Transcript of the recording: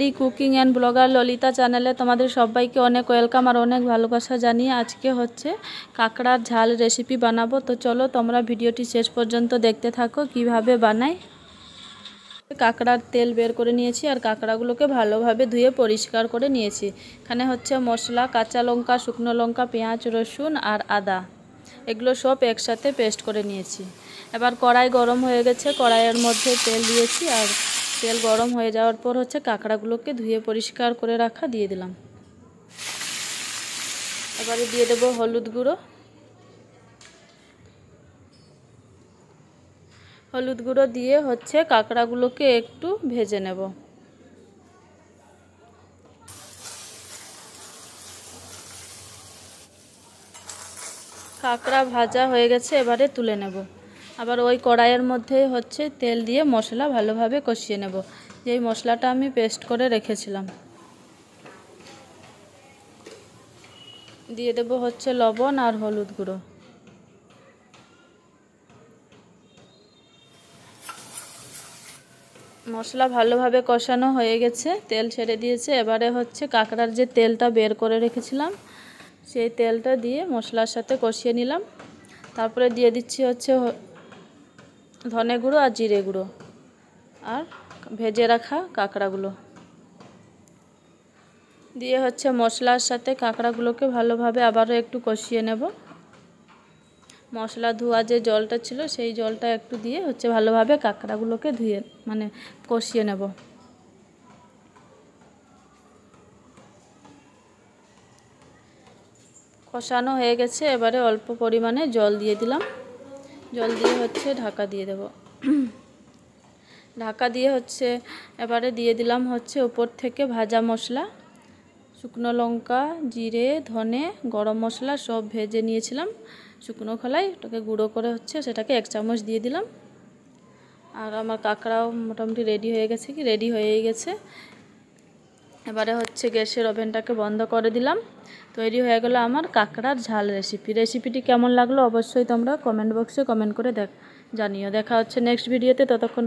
Li cooking and blogger Lalita চ্যানেলে তোমাদের সবাইকে অনেক ওয়েলকাম আর অনেক ভালোবাসা জানিয়ে আজকে হচ্ছে কাঁকড়ার ঝাল রেসিপি বানাবো তো চলো তোমরা ভিডিওটি শেষ পর্যন্ত দেখতে থাকো কিভাবে বানাই কাঁকড়ার তেল বের করে নিয়েছি আর কাঁকড়াগুলোকে ভালোভাবে ধুয়ে পরিষ্কার করে নিয়েছি এখানে হচ্ছে মশলা কাঁচা লঙ্কা শুকনো লঙ্কা পেঁয়াজ রসুন আর আদা এগুলো সব একসাথে পেস্ট করে নিয়েছি এবার কড়াই গরম হয়ে গেছে কড়াইয়ের মধ্যে তেল দিয়েছি আর তেল গরম হয়ে যাওয়ার পর হচ্ছে কাঁকড়াগুলোকে ধুয়ে পরিষ্কার করে রাখা দিয়ে দিলাম এবারে দিয়ে দেব হলুদ গুঁড়ো হলুদ গুঁড়ো দিয়ে হচ্ছে কাঁকড়াগুলোকে একটু ভেজে নেব কাঁকড়া ভাজা হয়ে গেছে এবারে তুলে নেব আবার ওই কড়াইয়ের মধ্যে হচ্ছে তেল দিয়ে মশলা ভালোভাবে কষিয়ে নেব যেই মশলাটা আমি পেস্ট করে রেখেছিলাম দিয়ে দেব হচ্ছে লবণ আর হলুদ গুঁড়ো মশলা ভালোভাবে কষানো হয়ে গেছে তেল ছেড়ে দিয়েছে এবারে হচ্ছে কাঁকড়ার যে তেলটা বের করে রেখেছিলাম সেই তেলটা দিয়ে মশলার সাথে কষিয়ে নিলাম তারপরে দিয়ে দিচ্ছি হচ্ছে ধনে গুঁড়ো আর জিরে গুঁড়ো আর ভেজে রাখা কাঁকড়াগুলো দিয়ে হচ্ছে মশলার সাথে কাঁকড়াগুলোকে ভালোভাবে আবারও একটু কষিয়ে নেব মশলা ধোয়া যে জলটা ছিল সেই জলটা একটু দিয়ে হচ্ছে ভালোভাবে কাঁকড়াগুলোকে ধুয়ে মানে কষিয়ে নেব কষানো হয়ে গেছে এবারে অল্প পরিমাণে জল দিয়ে দিলাম জল দিয়ে হচ্ছে ঢাকা দিয়ে দেব ঢাকা দিয়ে হচ্ছে এবারে দিয়ে দিলাম হচ্ছে উপর থেকে ভাজা মশলা শুকনো লঙ্কা জিরে ধনে গরম মশলা সব ভেজে নিয়েছিলাম শুকনো খোলায় ওটাকে গুঁড়ো করে হচ্ছে সেটাকে এক চামচ দিয়ে দিলাম আর আমার কাঁকড়াও মোটামুটি রেডি হয়ে গেছে কি রেডি হয়ে গেছে এবারে হচ্ছে গ্যাসের ওভেনটাকে বন্ধ করে দিলাম তৈরি হয়ে গেল আমার কাঁকড়ার ঝাল রেসিপি রেসিপিটি কেমন লাগলো অবশ্যই তোমরা কমেন্ট বক্সে কমেন্ট করে দেখ জানিও দেখা হচ্ছে নেক্সট ভিডিওতে ততক্ষণ